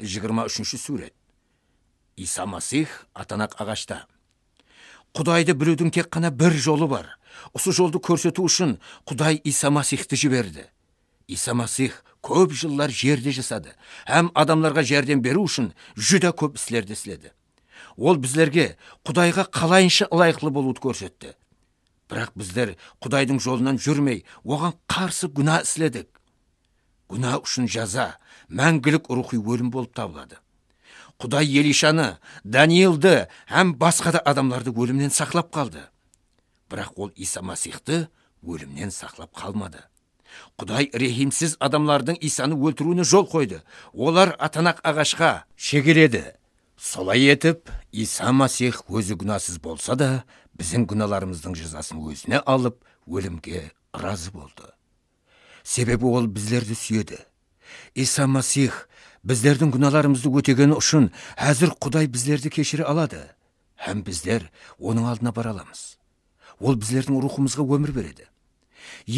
23 үшінші сурет. Иса Масих атанақ ағашта. Құдайды білудің тек қана бір жолы бар. Осы жолды көрсету үшін Құдай Иса Масихті жіберді. Иса Масих көп жылдар жерде жасады. Әм адамларға жәрдем беру үшін жүда көп істерді істеді. Ол біздерге Құдайға қалайынша ылайықлы болуды көрсетті. Бірақ біздер Құдайдың жолынан жүрмей, оған қарсы күнә істедік Гуна үшін жаза, мәңгілік рухи өлім болып табылады. Құдай Елишаны, Даниилды, әм басқа да адамдарды өлімнен сақлап қалды. Бірақ ол Иса Масихты өлімнен сақлап қалмады. Құдай рехимсіз адамлардың Исаны өлтіруіне жол қойды. Олар атанақ ағашқа шегеледі. Солай етіп, Иса Масих өзі күнасыз болса да, біздің күналарымыздың жазасын өзіне алып, өлімге разы болды себебі ол біздерді сүйеді иса масих біздердің күнәларымызды өтегені үшін әзір құдай біздерді кешіре алады һәм біздер оның алдына бара аламыз ол біздердің рухымызға өмір береді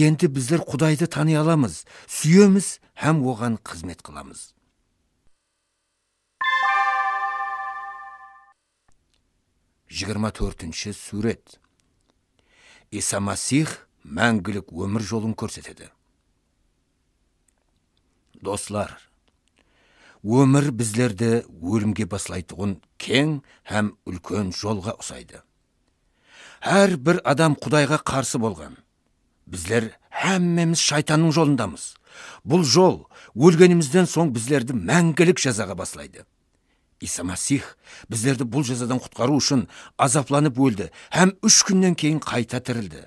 енді біздер құдайды тани аламыз сүйеміз һәм оған қызмет қыламыз 24. төртінші сурет иса масих мәңгілік өмір жолын көрсетеді достар өмір біздерді өлімге баслайтығын кең һәм үлкен жолға ұсайды әр бір адам құдайға қарсы болған біздер әммеміз шайтанның жолындамыз бұл жол өлгенімізден соң біздерді мәңгілік жазаға баслайды иса масих біздерді бұл жазадан құтқару үшін азапланып өлді һәм үш күннен кейін қайта тірілді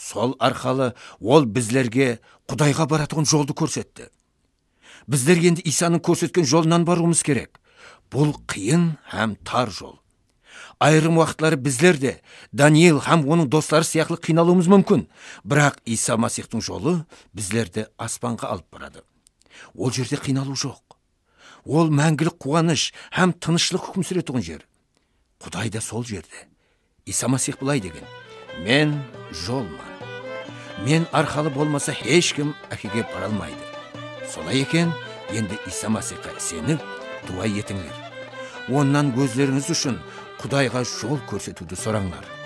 сол арқалы ол біздерге құдайға баратын жолды көрсетті біздер енді исаның көрсеткен жолынан баруымыз керек бұл қиын һәм тар жол айрым уақытлары біздер де даниел һәм оның достары сияқты қиналуымыз мүмкін бірақ иса масихтың жолы біздерді аспанға алып барады ол жерде қиналу жоқ ол мәңгілік қуаныш һәм тыныштық үкім сүретұғын жер құдай сол жерде иса масих былай деген мен жолмын мен арқалы болмаса ешкім әкеге бара алмайды солай екен енді иса масиқа сеніп дуа етіңдер оннан көзлеріңіз үшін құдайға жол көрсетуді сұраңдар